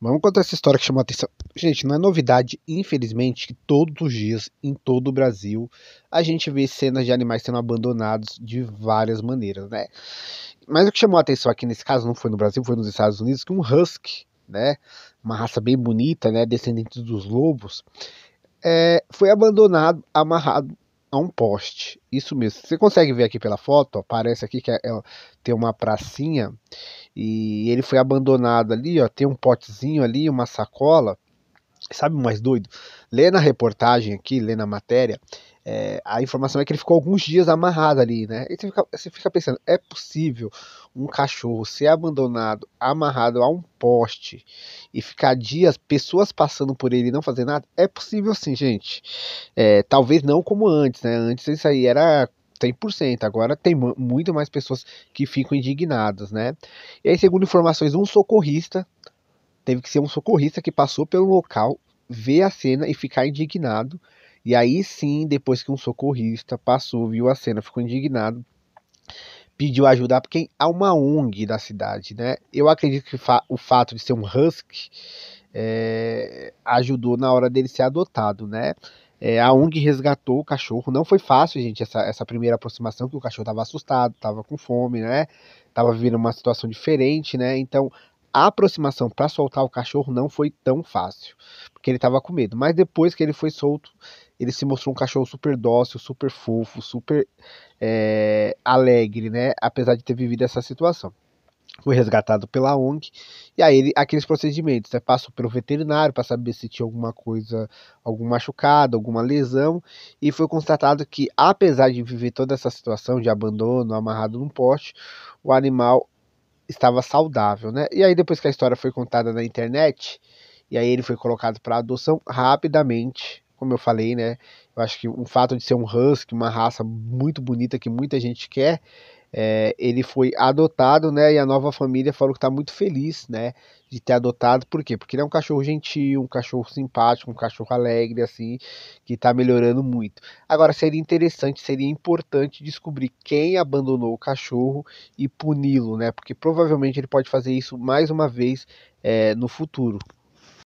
Mas vamos contar essa história que chamou a atenção. Gente, não é novidade, infelizmente, que todos os dias, em todo o Brasil, a gente vê cenas de animais sendo abandonados de várias maneiras, né? Mas o que chamou a atenção aqui nesse caso não foi no Brasil, foi nos Estados Unidos, que um husky, né? Uma raça bem bonita, né? Descendente dos lobos, é, foi abandonado, amarrado a um poste. Isso mesmo. Você consegue ver aqui pela foto, ó, parece aqui que é, é, tem uma pracinha e ele foi abandonado ali, ó, tem um potezinho ali, uma sacola. Sabe o mais doido? Lê na reportagem aqui, lê na matéria, é, a informação é que ele ficou alguns dias amarrado ali, né? E você fica, você fica pensando, é possível um cachorro ser abandonado, amarrado a um poste e ficar dias, pessoas passando por ele e não fazer nada? É possível sim, gente. É, talvez não como antes, né? Antes isso aí era 100%. Agora tem muito mais pessoas que ficam indignadas, né? E aí, segundo informações, um socorrista teve que ser um socorrista que passou pelo local, ver a cena e ficar indignado e aí sim, depois que um socorrista passou, viu a cena, ficou indignado, pediu ajuda porque há uma ONG da cidade, né? Eu acredito que fa o fato de ser um husky é, ajudou na hora dele ser adotado, né? É, a ONG resgatou o cachorro. Não foi fácil, gente, essa, essa primeira aproximação, que o cachorro estava assustado, estava com fome, né? Tava vivendo uma situação diferente, né? Então, a aproximação para soltar o cachorro não foi tão fácil, porque ele estava com medo. Mas depois que ele foi solto, ele se mostrou um cachorro super dócil, super fofo, super é, alegre, né? Apesar de ter vivido essa situação. Foi resgatado pela ONG e aí ele, aqueles procedimentos, né? Passou pelo veterinário para saber se tinha alguma coisa, algum machucado, alguma lesão e foi constatado que, apesar de viver toda essa situação de abandono, amarrado num poste, o animal estava saudável, né? E aí depois que a história foi contada na internet, e aí ele foi colocado para adoção rapidamente como eu falei, né? Eu acho que o fato de ser um husky, uma raça muito bonita que muita gente quer, é, ele foi adotado, né? E a nova família falou que está muito feliz, né? De ter adotado, por quê? Porque ele é um cachorro gentil, um cachorro simpático, um cachorro alegre, assim, que está melhorando muito. Agora, seria interessante, seria importante descobrir quem abandonou o cachorro e puni-lo, né? Porque provavelmente ele pode fazer isso mais uma vez é, no futuro.